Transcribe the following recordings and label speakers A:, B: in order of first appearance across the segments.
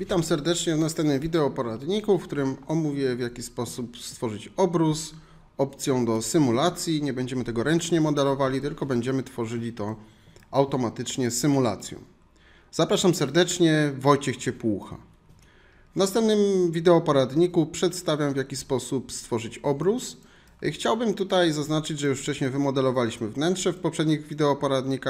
A: Witam serdecznie w następnym wideo poradniku, w którym omówię w jaki sposób stworzyć obrus opcją do symulacji. Nie będziemy tego ręcznie modelowali, tylko będziemy tworzyli to automatycznie symulacją. Zapraszam serdecznie, Wojciech Ciepłucha. W następnym wideo poradniku przedstawiam w jaki sposób stworzyć obrus. Chciałbym tutaj zaznaczyć, że już wcześniej wymodelowaliśmy wnętrze w poprzednich wideo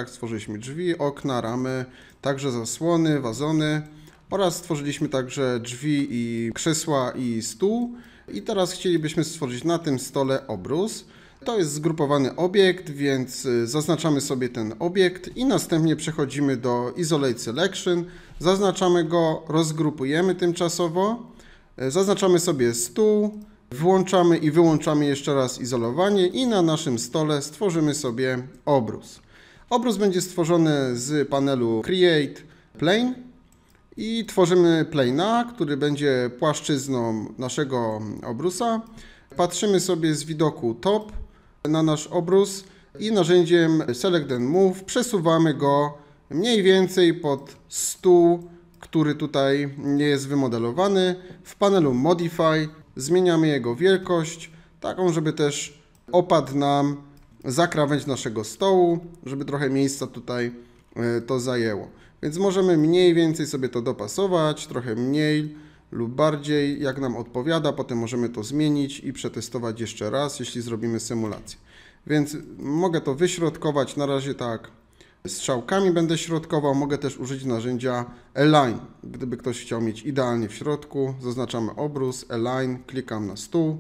A: Stworzyliśmy drzwi, okna, ramy, także zasłony, wazony oraz stworzyliśmy także drzwi i krzesła i stół. I teraz chcielibyśmy stworzyć na tym stole obrus. To jest zgrupowany obiekt, więc y, zaznaczamy sobie ten obiekt i następnie przechodzimy do Isolate Selection. Zaznaczamy go, rozgrupujemy tymczasowo, y, zaznaczamy sobie stół, włączamy i wyłączamy jeszcze raz izolowanie i na naszym stole stworzymy sobie obrus. Obrus będzie stworzony z panelu Create Plane i tworzymy plane'a, który będzie płaszczyzną naszego obrusa. Patrzymy sobie z widoku top na nasz obrus i narzędziem Select and Move przesuwamy go mniej więcej pod stół, który tutaj nie jest wymodelowany. W panelu Modify zmieniamy jego wielkość, taką żeby też opadł nam za krawędź naszego stołu, żeby trochę miejsca tutaj e, to zajęło. Więc możemy mniej więcej sobie to dopasować, trochę mniej lub bardziej, jak nam odpowiada, potem możemy to zmienić i przetestować jeszcze raz, jeśli zrobimy symulację. Więc mogę to wyśrodkować, na razie tak strzałkami będę środkował, mogę też użyć narzędzia align. Gdyby ktoś chciał mieć idealnie w środku, zaznaczamy obrus, align, klikam na stół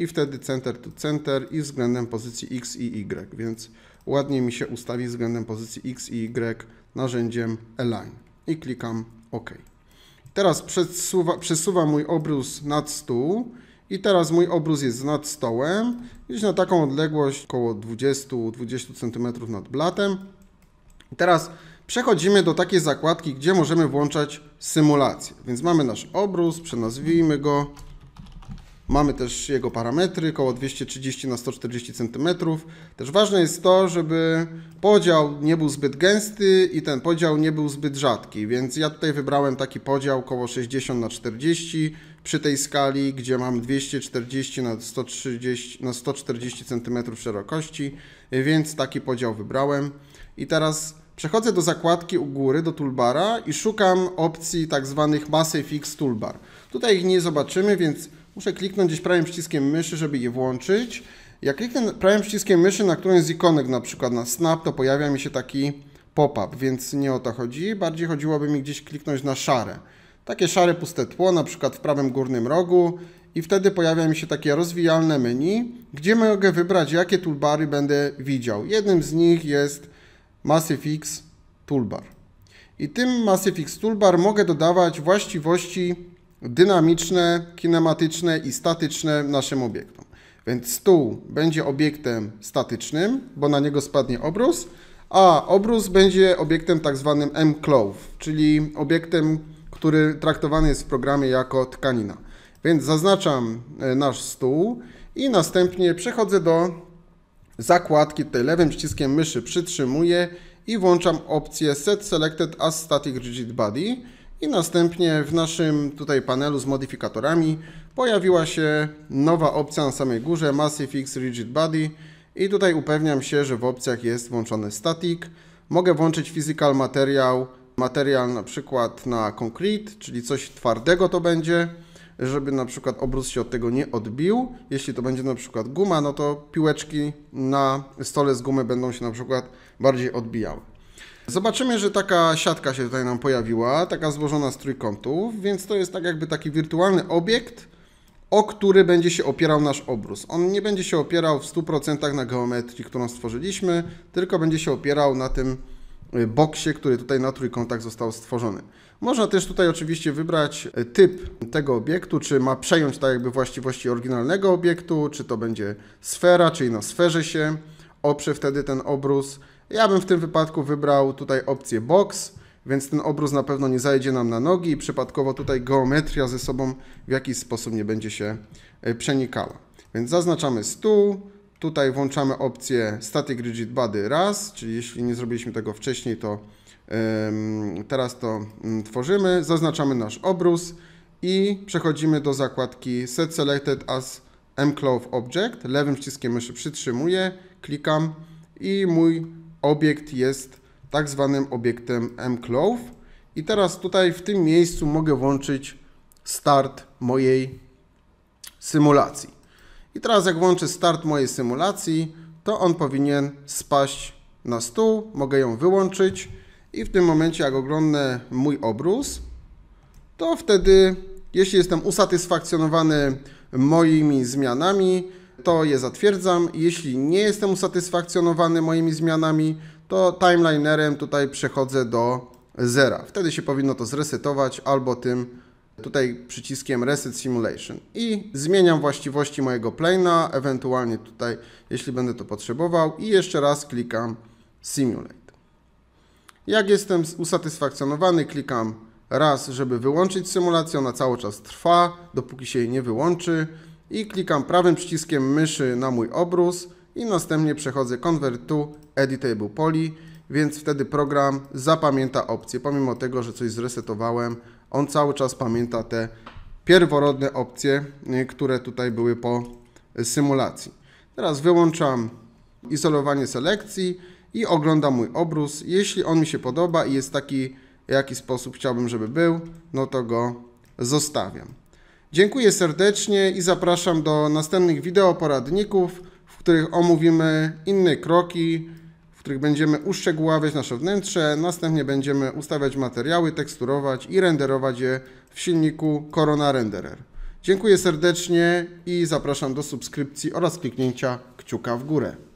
A: i wtedy center to center i względem pozycji x i y, więc ładnie mi się ustawi względem pozycji x i y narzędziem align i klikam OK. Teraz przesuwa, przesuwa mój obrus nad stół i teraz mój obrus jest nad stołem, gdzieś na taką odległość około 20-20 cm nad blatem. I teraz przechodzimy do takiej zakładki, gdzie możemy włączać symulację. Więc mamy nasz obrus, przenazwijmy go Mamy też jego parametry, około 230 na 140 cm. Też ważne jest to, żeby podział nie był zbyt gęsty i ten podział nie był zbyt rzadki, więc ja tutaj wybrałem taki podział około 60 na 40 przy tej skali, gdzie mam 240 na 130 na 140 cm szerokości, więc taki podział wybrałem. I teraz przechodzę do zakładki u góry, do toolbara i szukam opcji tak zwanych Massive Fix Toolbar. Tutaj ich nie zobaczymy, więc muszę kliknąć gdzieś prawym przyciskiem myszy, żeby je włączyć. Jak kliknę prawym przyciskiem myszy na którym jest ikonek, na przykład na Snap, to pojawia mi się taki pop-up, więc nie o to chodzi. Bardziej chodziłoby mi gdzieś kliknąć na szare. Takie szare puste tło, na przykład w prawym górnym rogu i wtedy pojawia mi się takie rozwijalne menu, gdzie mogę wybrać, jakie toolbary będę widział. Jednym z nich jest Massive X Toolbar. I tym Massive X Toolbar mogę dodawać właściwości dynamiczne, kinematyczne i statyczne naszym obiektom. Więc stół będzie obiektem statycznym, bo na niego spadnie obrus, a obrus będzie obiektem tak zwanym M-clove, czyli obiektem, który traktowany jest w programie jako tkanina. Więc zaznaczam e, nasz stół i następnie przechodzę do zakładki, tutaj lewym przyciskiem myszy przytrzymuję i włączam opcję Set Selected as Static Rigid Body i następnie w naszym tutaj panelu z modyfikatorami pojawiła się nowa opcja na samej górze MassiveX Rigid Body i tutaj upewniam się, że w opcjach jest włączony static. Mogę włączyć physical materiał, materiał na przykład na concrete, czyli coś twardego to będzie, żeby na przykład obrus się od tego nie odbił. Jeśli to będzie na przykład guma, no to piłeczki na stole z gumy będą się na przykład bardziej odbijały. Zobaczymy, że taka siatka się tutaj nam pojawiła, taka złożona z trójkątów, więc to jest tak jakby taki wirtualny obiekt, o który będzie się opierał nasz obrus. On nie będzie się opierał w 100% na geometrii, którą stworzyliśmy, tylko będzie się opierał na tym y, boksie, który tutaj na trójkątach został stworzony. Można też tutaj oczywiście wybrać y, typ tego obiektu, czy ma przejąć tak jakby właściwości oryginalnego obiektu, czy to będzie sfera, czyli na sferze się oprze wtedy ten obrus, ja bym w tym wypadku wybrał tutaj opcję box, więc ten obróz na pewno nie zajdzie nam na nogi i przypadkowo tutaj geometria ze sobą w jakiś sposób nie będzie się e, przenikała. Więc zaznaczamy stół, tutaj włączamy opcję static rigid body raz, czyli jeśli nie zrobiliśmy tego wcześniej, to teraz to mm, tworzymy, zaznaczamy nasz obróz i przechodzimy do zakładki set selected as mclove object, lewym przyciskiem myszy przytrzymuję, klikam i mój obiekt jest tak zwanym obiektem mclove i teraz tutaj w tym miejscu mogę włączyć start mojej symulacji. I teraz jak włączę start mojej symulacji, to on powinien spaść na stół, mogę ją wyłączyć i w tym momencie jak oglądnę mój obrus, to wtedy jeśli jestem usatysfakcjonowany moimi zmianami, to je zatwierdzam. Jeśli nie jestem usatysfakcjonowany moimi zmianami, to timelinerem tutaj przechodzę do zera. Wtedy się powinno to zresetować albo tym tutaj przyciskiem Reset Simulation i zmieniam właściwości mojego plane'a, ewentualnie tutaj, jeśli będę to potrzebował i jeszcze raz klikam Simulate. Jak jestem usatysfakcjonowany, klikam raz, żeby wyłączyć symulację, ona cały czas trwa, dopóki się jej nie wyłączy i klikam prawym przyciskiem myszy na mój obrus i następnie przechodzę Convert to Editable Poly, więc wtedy program zapamięta opcję. Pomimo tego, że coś zresetowałem, on cały czas pamięta te pierworodne opcje, y, które tutaj były po symulacji. Teraz wyłączam izolowanie selekcji i oglądam mój obrus. Jeśli on mi się podoba i jest taki, w jaki sposób chciałbym, żeby był, no to go zostawiam. Dziękuję serdecznie i zapraszam do następnych wideo poradników, w których omówimy inne kroki, w których będziemy uszczegóławiać nasze wnętrze, następnie będziemy ustawiać materiały, teksturować i renderować je w silniku Corona Renderer. Dziękuję serdecznie i zapraszam do subskrypcji oraz kliknięcia kciuka w górę.